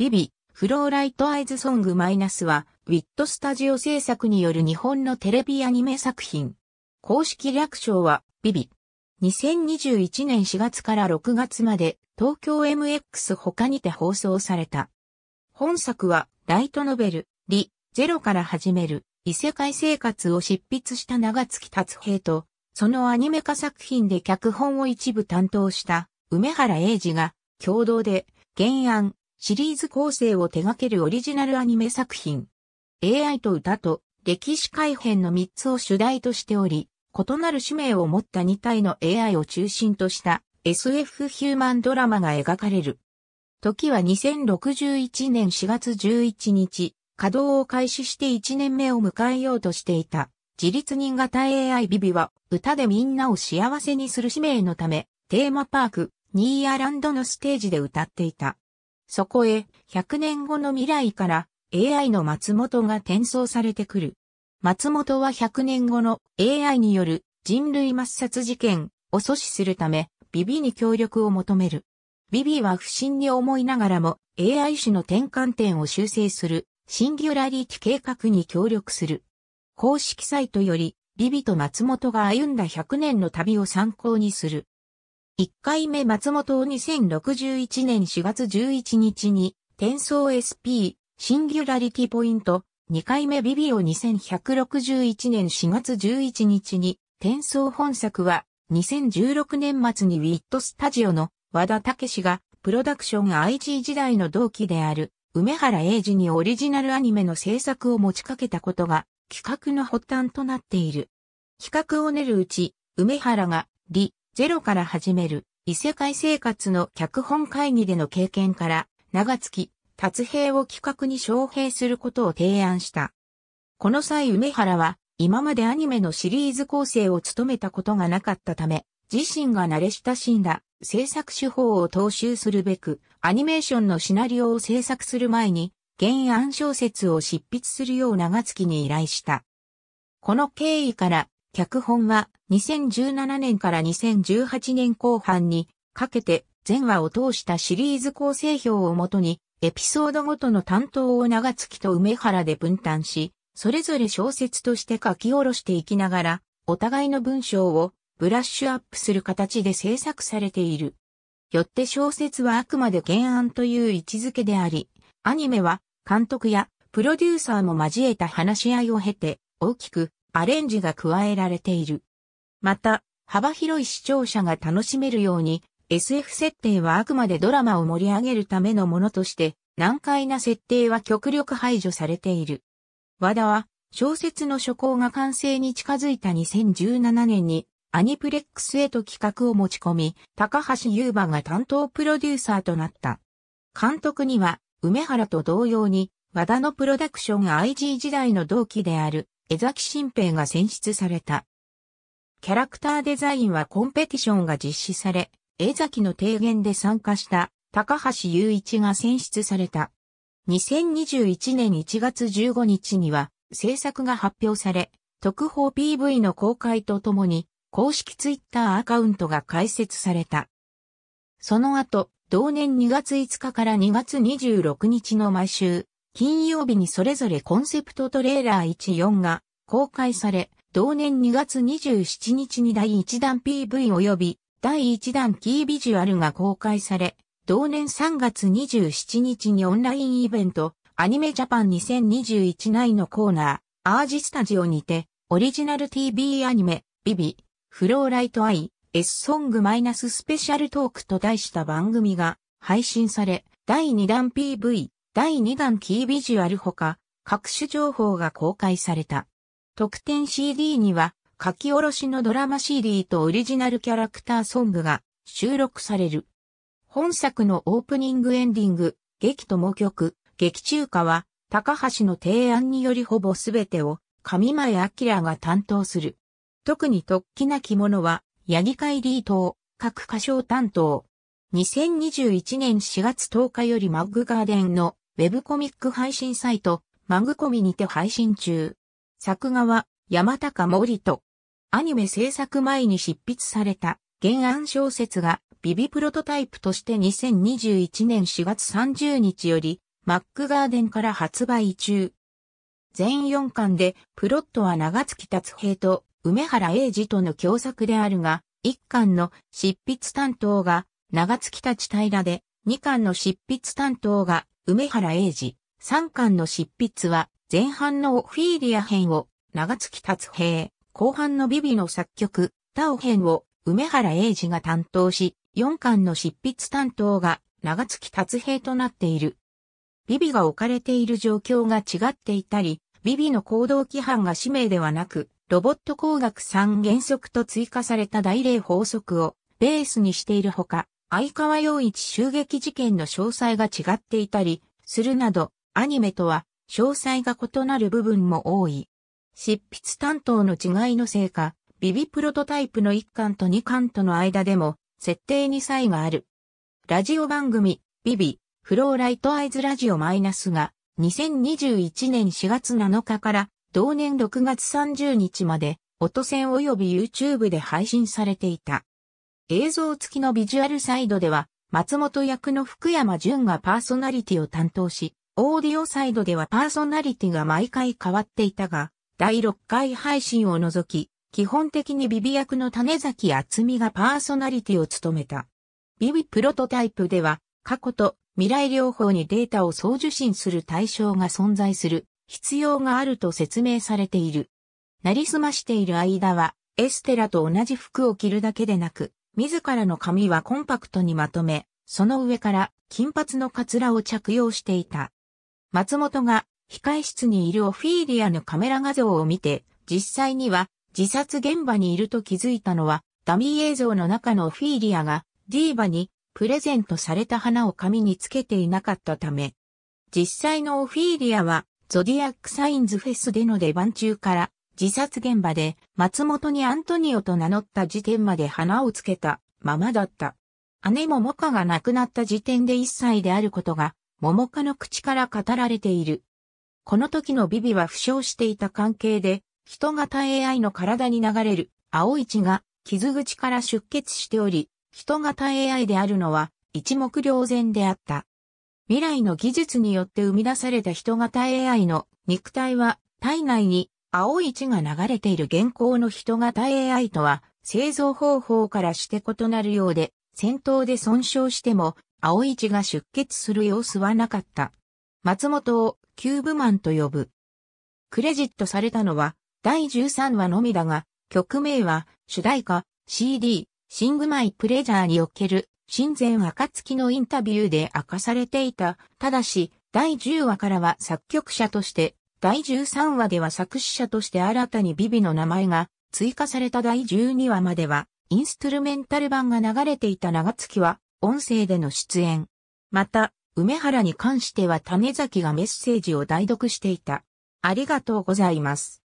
ビビ、フローライトアイズソングマイナスは、ウィットスタジオ制作による日本のテレビアニメ作品。公式略称は、ビビ。2021年4月から6月まで、東京 MX 他にて放送された。本作は、ライトノベル、リ、ゼロから始める、異世界生活を執筆した長月達平と、そのアニメ化作品で脚本を一部担当した、梅原英二が、共同で、原案、シリーズ構成を手掛けるオリジナルアニメ作品。AI と歌と歴史改編の3つを主題としており、異なる使命を持った2体の AI を中心とした SF ヒューマンドラマが描かれる。時は2061年4月11日、稼働を開始して1年目を迎えようとしていた。自立人型 AI ビビは歌でみんなを幸せにする使命のため、テーマパーク、ニーアランドのステージで歌っていた。そこへ、100年後の未来から AI の松本が転送されてくる。松本は100年後の AI による人類抹殺事件を阻止するため、ビビに協力を求める。ビビは不審に思いながらも AI 種の転換点を修正するシンギュラリティ計画に協力する。公式サイトよりビビと松本が歩んだ100年の旅を参考にする。1回目松本を2061年4月11日に、転送 SP、シンギュラリティポイント、2回目ビビオ2161年4月11日に、転送本作は、2016年末にウィットスタジオの和田武史が、プロダクション IG 時代の同期である、梅原英二にオリジナルアニメの制作を持ちかけたことが、企画の発端となっている。企画を練るうち、梅原が、リ・ゼロから始める異世界生活の脚本会議での経験から、長月、達平を企画に招聘することを提案した。この際梅原は、今までアニメのシリーズ構成を務めたことがなかったため、自身が慣れ親しんだ制作手法を踏襲するべく、アニメーションのシナリオを制作する前に、原案小説を執筆するよう長月に依頼した。この経緯から、脚本は2017年から2018年後半にかけて全話を通したシリーズ構成表をもとにエピソードごとの担当を長月と梅原で分担し、それぞれ小説として書き下ろしていきながら、お互いの文章をブラッシュアップする形で制作されている。よって小説はあくまで原案という位置づけであり、アニメは監督やプロデューサーも交えた話し合いを経て、大きくアレンジが加えられている。また、幅広い視聴者が楽しめるように、SF 設定はあくまでドラマを盛り上げるためのものとして、難解な設定は極力排除されている。和田は、小説の初稿が完成に近づいた2017年に、アニプレックスへと企画を持ち込み、高橋優馬が担当プロデューサーとなった。監督には、梅原と同様に、和田のプロダクション IG 時代の同期である、江崎新平が選出された。キャラクターデザインはコンペティションが実施され、江崎の提言で参加した高橋雄一が選出された。2021年1月15日には制作が発表され、特報 PV の公開とともに公式ツイッターアカウントが開設された。その後、同年2月5日から2月26日の毎週、金曜日にそれぞれコンセプトトレーラー14が公開され、同年2月27日に第1弾 PV 及び第1弾キービジュアルが公開され、同年3月27日にオンラインイベント、アニメジャパン2021内のコーナー、アージスタジオにて、オリジナル TV アニメ、ビビ、フローライトアイ、S ソングマイナススペシャルトークと題した番組が配信され、第2弾 PV、第2弾キービジュアルほか、各種情報が公開された。特典 CD には、書き下ろしのドラマ CD とオリジナルキャラクターソングが収録される。本作のオープニングエンディング、劇とも曲、劇中歌は、高橋の提案によりほぼすべてを、上前明が担当する。特に突起な着物は、八木会リート各歌唱担当。2021年4月10日よりマッグガーデンのウェブコミック配信サイト、マグコミにて配信中。作画は、山高森と、アニメ制作前に執筆された原案小説が、ビビプロトタイプとして2021年4月30日より、マックガーデンから発売中。全4巻で、プロットは長月達平と梅原英二との共作であるが、1巻の執筆担当が長月達平で、2巻の執筆担当が梅原英二、三巻の執筆は、前半のオフィーリア編を、長月達平、後半のビビの作曲、タオ編を、梅原英二が担当し、4巻の執筆担当が、長月達平となっている。ビビが置かれている状況が違っていたり、ビビの行動規範が使命ではなく、ロボット工学3原則と追加された大霊法則をベースにしているほか、相川洋一襲撃事件の詳細が違っていたり、するなど、アニメとは詳細が異なる部分も多い。執筆担当の違いのせいか、ビビプロトタイプの1巻と2巻との間でも、設定に差異がある。ラジオ番組、ビビ、フローライトアイズラジオマイナスが、2021年4月7日から同年6月30日まで、音声及び YouTube で配信されていた。映像付きのビジュアルサイドでは、松本役の福山潤がパーソナリティを担当し、オーディオサイドではパーソナリティが毎回変わっていたが、第6回配信を除き、基本的にビビ役の種崎厚美がパーソナリティを務めた。ビビプロトタイプでは、過去と未来両方にデータを送受信する対象が存在する必要があると説明されている。なりすましている間は、エステラと同じ服を着るだけでなく、自らの髪はコンパクトにまとめ、その上から金髪のカツラを着用していた。松本が控室にいるオフィーリアのカメラ画像を見て、実際には自殺現場にいると気づいたのは、ダミー映像の中のオフィーリアがディーバにプレゼントされた花を髪につけていなかったため、実際のオフィーリアはゾディアックサインズフェスでの出番中から自殺現場で松本にアントニオと名乗った時点まで花をつけたままだった。姉ももかが亡くなった時点で1歳であることが、モカの口から語られている。この時のビビは負傷していた関係で、人型 AI の体に流れる青い血が傷口から出血しており、人型 AI であるのは一目瞭然であった。未来の技術によって生み出された人型 AI の肉体は体内に青い血が流れている現行の人型 AI とは製造方法からして異なるようで、戦闘で損傷しても青い血が出血する様子はなかった。松本をキューブマンと呼ぶ。クレジットされたのは第13話のみだが、曲名は主題歌 CD シングマイプレジャーにおける親前暁のインタビューで明かされていた。ただし、第10話からは作曲者として第13話では作詞者として新たにビビの名前が追加された第12話までは、インストゥルメンタル版が流れていた長月は、音声での出演。また、梅原に関しては種崎がメッセージを代読していた。ありがとうございます。